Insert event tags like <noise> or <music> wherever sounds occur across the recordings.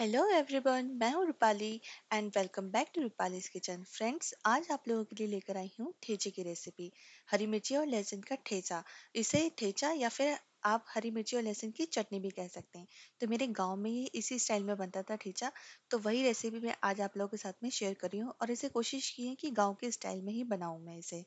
Hello everyone मैं हूँ Rupali and welcome back to Rupali's kitchen friends आज आप लोगों के लिए लेकर आई हूँ ठेचे की रेसिपी हरी मिर्ची और लहसुन का ठेचा इसे ठेचा या फिर आप हरी मिर्ची और लहसुन की चटनी भी कह सकते हैं तो मेरे गांव में ये इसी स्टाइल में बनता था ठेचा तो वही रेसिपी मैं आज आप लोगों के साथ में शेयर कर रही हूँ और इसे कोशिश की है कि गाँव के स्टाइल में ही बनाऊँ मैं इसे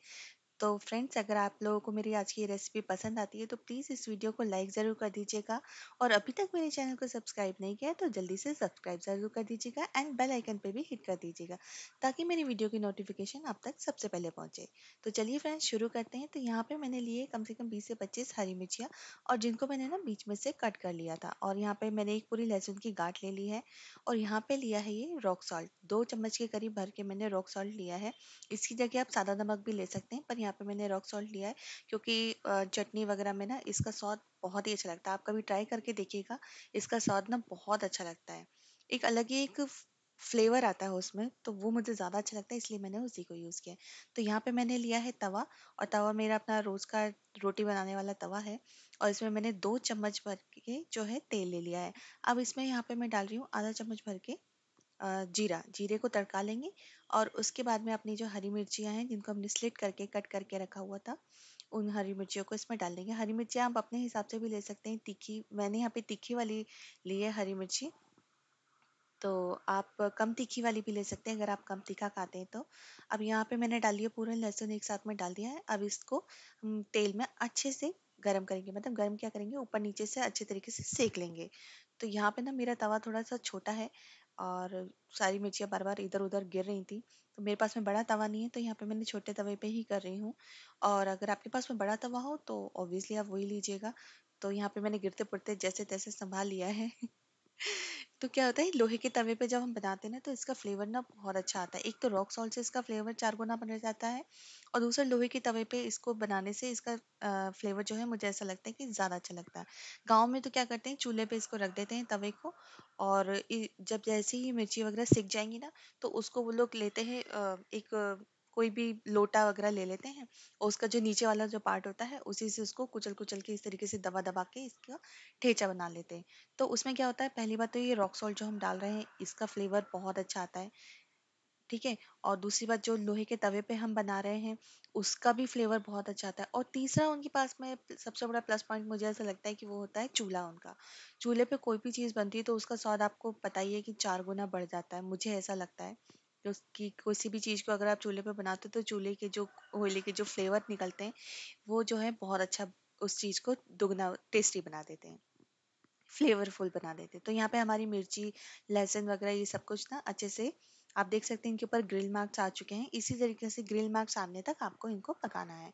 तो फ्रेंड्स अगर आप लोगों को मेरी आज की ये रेसिपी पसंद आती है तो प्लीज़ इस वीडियो को लाइक ज़रूर कर दीजिएगा और अभी तक मेरे चैनल को सब्सक्राइब नहीं किया है तो जल्दी से सब्सक्राइब ज़रूर कर दीजिएगा एंड बेल आइकन पर भी हिट कर दीजिएगा ताकि मेरी वीडियो की नोटिफिकेशन आप तक सबसे पहले पहुँचे तो चलिए फ्रेंड्स शुरू करते हैं तो यहाँ पर मैंने लिए कम से कम बीस से पच्चीस हरी मिर्चियाँ और जिनको मैंने ना बीच में से कट कर लिया था और यहाँ पर मैंने एक पूरी लहसुन की गाँट ले ली है और यहाँ पर लिया है ये रॉक सॉल्ट दो चम्मच के करीब भर के मैंने रॉक सॉल्ट लिया है इसकी जगह आप सादा नमक भी ले सकते हैं पर यहाँ यहाँ पे मैंने रॉक सॉल्ट लिया है क्योंकि चटनी वगैरह में ना इसका स्वाद बहुत ही अच्छा लगता है आप कभी ट्राई करके देखिएगा इसका स्वाद ना बहुत अच्छा लगता है एक अलग ही एक फ्लेवर आता है उसमें तो वो मुझे ज़्यादा अच्छा लगता है इसलिए मैंने उसी को यूज़ किया तो यहाँ पे मैंने लिया है तवा और तवा मेरा अपना रोज़ का रोटी बनाने वाला तवा है और इसमें मैंने दो चम्मच भर के जो है तेल ले लिया है अब इसमें यहाँ पे मैं डाल रही हूँ आधा चम्मच भर के जीरा, जीरे को तड़का लेंगे और उसके बाद में अपनी जो हरी मिर्चियाँ हैं जिनको हमने स्लिट करके कट करके रखा हुआ था, उन हरी मिर्चियों को इसमें डाल देंगे। हरी मिर्चियाँ आप अपने हिसाब से भी ले सकते हैं तीखी मैंने यहाँ पे तीखी वाली ली है हरी मिर्ची। तो आप कम तीखी वाली भी ले सकते हैं अगर आप कम तीखा खाते हैं तो। अब यहाँ पे मैंने डाली है पूरा लहसुन एक साथ में डाल दिया है। अब इसको हम तेल में अच्छे से गर्म करेंगे मतलब गर्म क्या करेंगे ऊपर-नीचे से अच्छे तरीके से सेक लेंगे। तो यहाँ पे ना मेरा तवा थोड़ा-सा छोटा है और सारी मिर्चियाँ बार-बार इधर-उधर गिर रही थी। तो मेरे पास में बड़ा तवा नहीं है तो यहाँ पे मैंने छोटे तवे पे ही कर रही हूँ और अगर आपके पास में बड़ा तवा हो तो ऑब्वियसली आप वही लीजिएगा। तो यहाँ पे मैंने गिरते-पड़ते जैसे-तैसे संभाल लिया है। तो क्या होता है लोहे के तवे पे जब हम बनाते हैं ना तो इसका फ्लेवर ना बहुत अच्छा आता है एक तो रॉक सॉल्ट से इसका फ्लेवर चार गुना बन जाता है और दूसरा लोहे के तवे पे इसको बनाने से इसका फ्लेवर जो है मुझे ऐसा लगता है कि ज़्यादा अच्छा लगता है गाँव में तो क्या करते हैं चूल्हे पे इसको रख देते हैं तवे को और जब जैसे ही मिर्ची वगैरह सीख जाएंगी ना तो उसको वो लोग लेते हैं एक कोई भी लोटा वगैरह ले लेते हैं और उसका जो नीचे वाला जो पार्ट होता है उसी से उसको कुचल कुचल के इस तरीके से दबा दबा के इसका ठेचा बना लेते हैं तो उसमें क्या होता है पहली बात तो ये रॉक सॉल्ट जो हम डाल रहे हैं इसका फ्लेवर बहुत अच्छा आता है ठीक है और दूसरी बात जो लोहे के तवे पे हम बना रहे हैं उसका भी फ्लेवर बहुत अच्छा आता है और तीसरा उनके पास में सबसे बड़ा प्लस पॉइंट मुझे ऐसा लगता है कि वो होता है चूल्हा उनका चूल्हे पे कोई भी चीज़ बनती है तो उसका स्वाद आपको पता ही है कि चार गुना बढ़ जाता है मुझे ऐसा लगता है उसकी किसी भी चीज़ को अगर आप चूल्हे पे बनाते हो तो चूल्हे के जो कोयले के जो फ्लेवर निकलते हैं वो जो है बहुत अच्छा उस चीज़ को दुगना टेस्टी बना देते हैं फ्लेवरफुल बना देते हैं तो यहाँ पे हमारी मिर्ची लहसुन वगैरह ये सब कुछ ना अच्छे से आप देख सकते हैं इनके ऊपर ग्रिल मार्क्स आ चुके हैं इसी तरीके से ग्रिल मार्क्स आने तक आपको इनको पकाना है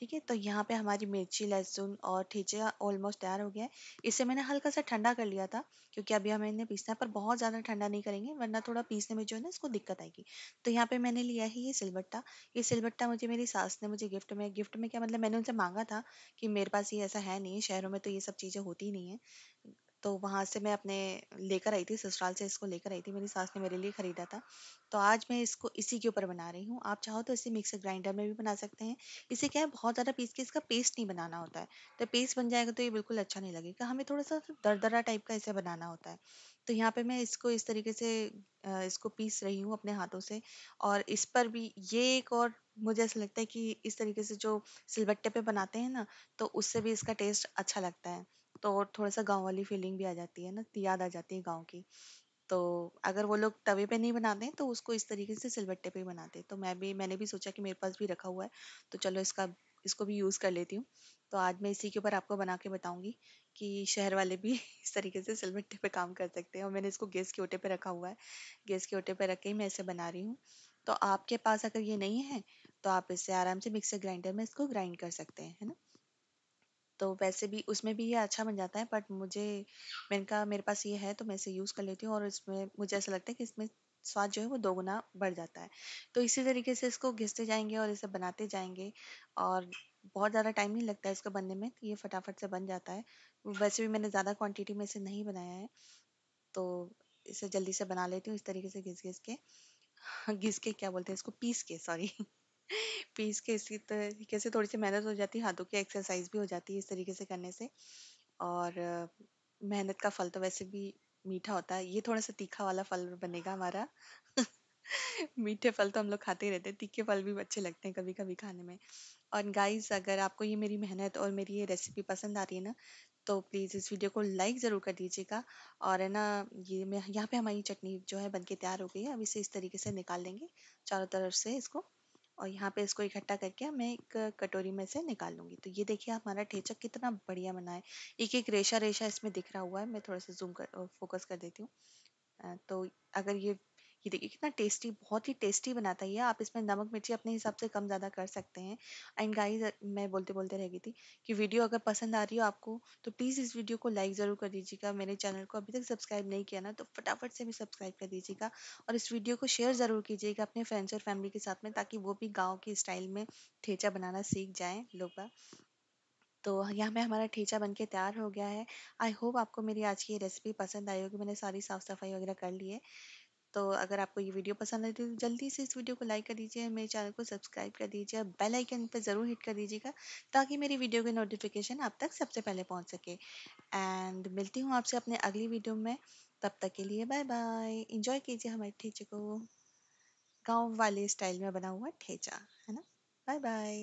ठीक है तो यहाँ पे हमारी मिर्ची लहसुन और ठीचा ऑलमोस्ट तैयार हो गया है इसे मैंने हल्का सा ठंडा कर लिया था क्योंकि अभी हमें इन्हें पीसना है पर बहुत ज़्यादा ठंडा नहीं करेंगे वरना थोड़ा पीसने में जो है ना इसको दिक्कत आएगी तो यहाँ पे मैंने लिया है ये सिलबट्टा ये सिलबट्टा मुझे मेरी सास ने मुझे गिफ्ट में गिफ्ट में क्या मतलब मैंने उनसे मांगा था कि मेरे पास ये ऐसा है नहीं शहरों में तो ये सब चीज़ें होती नहीं है तो वहाँ से मैं अपने लेकर आई थी ससुराल से इसको लेकर आई थी मेरी सास ने मेरे लिए ख़रीदा था तो आज मैं इसको इसी के ऊपर बना रही हूँ आप चाहो तो इसे मिक्सर ग्राइंडर में भी बना सकते हैं इसे क्या है बहुत ज़्यादा पीस के इसका पेस्ट नहीं बनाना होता है तो पेस्ट बन जाएगा तो ये बिल्कुल अच्छा नहीं लगेगा हमें थोड़ा सा दरदरा टाइप का इसे बनाना होता है तो यहाँ पर मैं इसको इस तरीके से इसको पीस रही हूँ अपने हाथों से और इस पर भी ये एक और मुझे ऐसा लगता है कि इस तरीके से जो सिलबट्टे पर बनाते हैं ना तो उससे भी इसका टेस्ट अच्छा लगता है तो थोड़ा सा गाँव वाली फीलिंग भी आ जाती है ना याद आ जाती है गाँव की तो अगर वो लोग तवे पे नहीं बनाते हैं तो उसको इस तरीके से सिलबट्टे पे ही बनाते तो मैं भी मैंने भी सोचा कि मेरे पास भी रखा हुआ है तो चलो इसका इसको भी यूज़ कर लेती हूँ तो आज मैं इसी के ऊपर आपको बना के बताऊँगी कि शहर वाले भी <laughs> इस तरीके से सिलबट्टे पे काम कर सकते हैं और मैंने इसको गैस के ओटे पे रखा हुआ है गैस के ओटे पे रख के ही मैं इसे बना रही हूँ तो आपके पास अगर ये नहीं है तो आप इसे आराम से मिक्सर ग्राइंडर में इसको ग्राइंड कर सकते हैं है ना तो वैसे भी उसमें भी ये अच्छा बन जाता है बट मुझे मैंने कहा मेरे पास ये है तो मैं इसे यूज़ कर लेती हूँ और इसमें मुझे ऐसा लगता है कि इसमें स्वाद जो है वो दोगुना बढ़ जाता है तो इसी तरीके से इसको घिसते जाएंगे और इसे बनाते जाएंगे और बहुत ज़्यादा टाइम नहीं लगता है इसको बनने में तो ये फटाफट से बन जाता है वैसे भी मैंने ज़्यादा क्वांटिटी में इसे नहीं बनाया है तो इसे जल्दी से बना लेती हूँ इस तरीके से घिस घिस के <laughs> घिस के क्या बोलते हैं इसको पीस के सॉरी पीस के इसी तरीके से थोड़ी सी मेहनत हो जाती है हाथों की एक्सरसाइज भी हो जाती है इस तरीके से करने से और मेहनत का फल तो वैसे भी मीठा होता है ये थोड़ा सा तीखा वाला फल बनेगा हमारा <laughs> मीठे फल तो हम लोग खाते ही रहते हैं तीखे फल भी अच्छे लगते हैं कभी कभी खाने में और गाइस अगर आपको ये मेरी मेहनत और मेरी ये रेसिपी पसंद आ रही है ना तो प्लीज़ इस वीडियो को लाइक ज़रूर कर दीजिएगा और है ना ये यहाँ पे हमारी चटनी जो है बनके तैयार हो गई है अब इसे इस तरीके से निकाल लेंगे चारों तरफ से इसको और यहाँ पे इसको इकट्ठा करके मैं एक कटोरी में से निकाल लूंगी तो ये देखिए हमारा ठेचक कितना बढ़िया बना है एक एक रेशा रेशा इसमें दिख रहा हुआ है मैं थोड़ा सा जूम कर फोकस कर देती हूँ तो अगर ये ये देखिए कितना टेस्टी बहुत ही टेस्टी बनाता है ये आप इसमें नमक मिर्ची अपने हिसाब से कम ज़्यादा कर सकते हैं एंड गाइस मैं बोलते बोलते रह गई थी कि वीडियो अगर पसंद आ रही हो आपको तो प्लीज़ इस वीडियो को लाइक ज़रूर कर दीजिएगा मेरे चैनल को अभी तक सब्सक्राइब नहीं किया ना तो फटाफट से भी सब्सक्राइब कर दीजिएगा और इस वीडियो को शेयर ज़रूर कीजिएगा अपने फ्रेंड्स और फैमिली के साथ में ताकि वो भी गाँव की स्टाइल में ठेचा बनाना सीख जाएँ लोग तो यहाँ में हमारा ठेचा बनके तैयार हो गया है आई होप आपको मेरी आज की रेसिपी पसंद आई होगी मैंने सारी साफ़ सफाई वगैरह कर ली है तो अगर आपको ये वीडियो पसंद आती है तो जल्दी से इस वीडियो को लाइक कर दीजिए मेरे चैनल को सब्सक्राइब कर दीजिए बेल आइकन पर ज़रूर हिट कर दीजिएगा ताकि मेरी वीडियो की नोटिफिकेशन आप तक सबसे पहले पहुंच सके एंड मिलती हूँ आपसे अपने अगली वीडियो में तब तक के लिए बाय बाय इंजॉय कीजिए हमारे ठेचे को गाँव वाले स्टाइल में बना हुआ ठेचा है ना बाय बाय